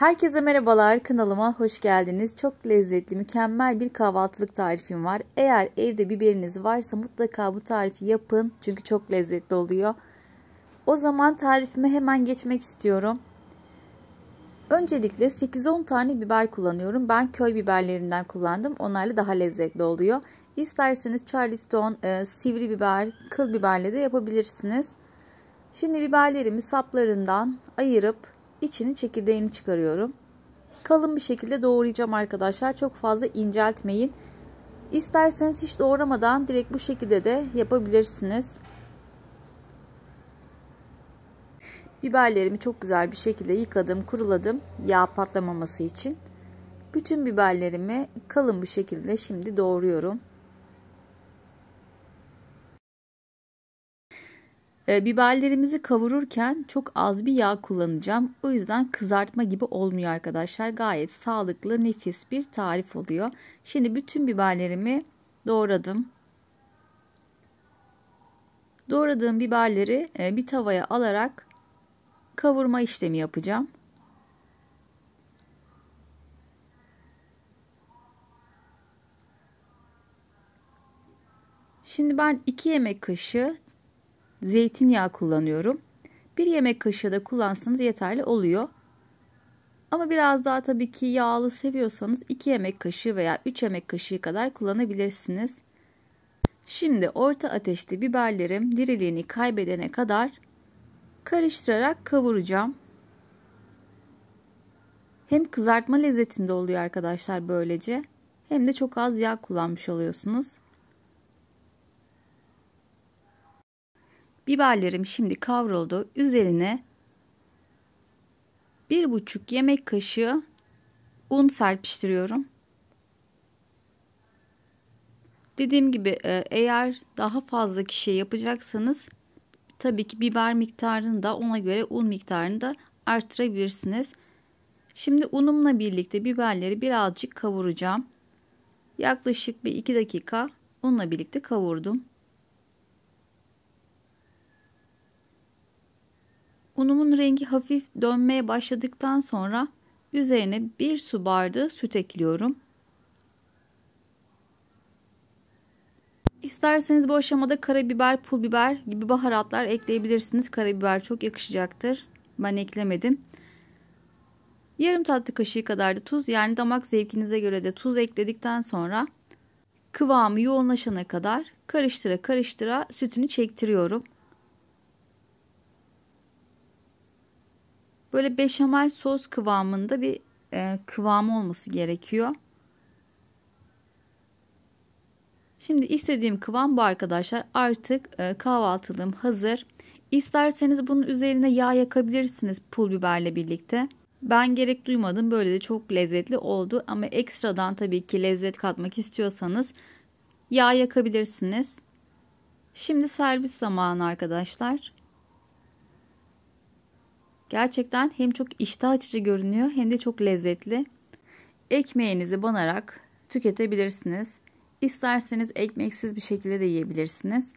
Herkese merhabalar kanalıma hoş geldiniz. Çok lezzetli mükemmel bir kahvaltılık tarifim var. Eğer evde biberiniz varsa mutlaka bu tarifi yapın. Çünkü çok lezzetli oluyor. O zaman tarifime hemen geçmek istiyorum. Öncelikle 8-10 tane biber kullanıyorum. Ben köy biberlerinden kullandım. Onlarla daha lezzetli oluyor. İsterseniz charleston, e, sivri biber, kıl biberle de yapabilirsiniz. Şimdi biberlerimi saplarından ayırıp içini çekirdeğini çıkarıyorum. Kalın bir şekilde doğrayacağım arkadaşlar. Çok fazla inceltmeyin. İsterseniz hiç doğramadan direkt bu şekilde de yapabilirsiniz. Biberlerimi çok güzel bir şekilde yıkadım, kuruladım yağ patlamaması için. Bütün biberlerimi kalın bir şekilde şimdi doğruyorum. Ee, biberlerimizi kavururken çok az bir yağ kullanacağım. O yüzden kızartma gibi olmuyor arkadaşlar. Gayet sağlıklı, nefis bir tarif oluyor. Şimdi bütün biberlerimi doğradım. Doğradığım biberleri e, bir tavaya alarak kavurma işlemi yapacağım. Şimdi ben 2 yemek kaşığı zeytinyağı kullanıyorum. Bir yemek kaşığı da kullansanız yeterli oluyor. Ama biraz daha tabii ki yağlı seviyorsanız 2 yemek kaşığı veya 3 yemek kaşığı kadar kullanabilirsiniz. Şimdi orta ateşte biberlerim diriliğini kaybedene kadar karıştırarak kavuracağım. Hem kızartma lezzetinde oluyor arkadaşlar böylece hem de çok az yağ kullanmış oluyorsunuz. Biberlerim şimdi kavruldu. Üzerine 1,5 yemek kaşığı un serpiştiriyorum. Dediğim gibi e, eğer daha fazla kişiye yapacaksanız tabii ki biber miktarını da ona göre un miktarını da arttırabilirsiniz. Şimdi unumla birlikte biberleri birazcık kavuracağım. Yaklaşık bir 2 dakika unla birlikte kavurdum. Unumun rengi hafif dönmeye başladıktan sonra üzerine bir su bardağı süt ekliyorum. İsterseniz bu aşamada karabiber, pul biber gibi baharatlar ekleyebilirsiniz. Karabiber çok yakışacaktır. Ben eklemedim. Yarım tatlı kaşığı kadar da tuz yani damak zevkinize göre de tuz ekledikten sonra kıvamı yoğunlaşana kadar karıştıra karıştıra sütünü çektiriyorum. Böyle beşamel sos kıvamında bir e, kıvamı olması gerekiyor. Şimdi istediğim kıvam bu arkadaşlar. Artık e, kahvaltılığım hazır. İsterseniz bunun üzerine yağ yakabilirsiniz pul biberle birlikte. Ben gerek duymadım. Böyle de çok lezzetli oldu. Ama ekstradan tabii ki lezzet katmak istiyorsanız yağ yakabilirsiniz. Şimdi servis zamanı arkadaşlar. Gerçekten hem çok iştah açıcı görünüyor hem de çok lezzetli. Ekmeğinizi banarak tüketebilirsiniz. İsterseniz ekmeksiz bir şekilde de yiyebilirsiniz.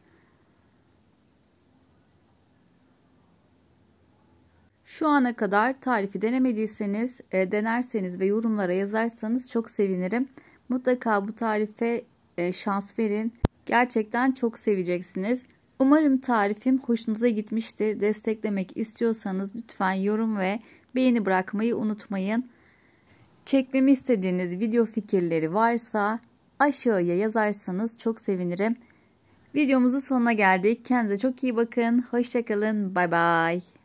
Şu ana kadar tarifi denemediyseniz, e, denerseniz ve yorumlara yazarsanız çok sevinirim. Mutlaka bu tarife e, şans verin. Gerçekten çok seveceksiniz. Umarım tarifim hoşunuza gitmiştir. Desteklemek istiyorsanız lütfen yorum ve beğeni bırakmayı unutmayın. Çekmemi istediğiniz video fikirleri varsa aşağıya yazarsanız çok sevinirim. Videomuzun sonuna geldik. Kendinize çok iyi bakın. Hoşçakalın. Bay bay.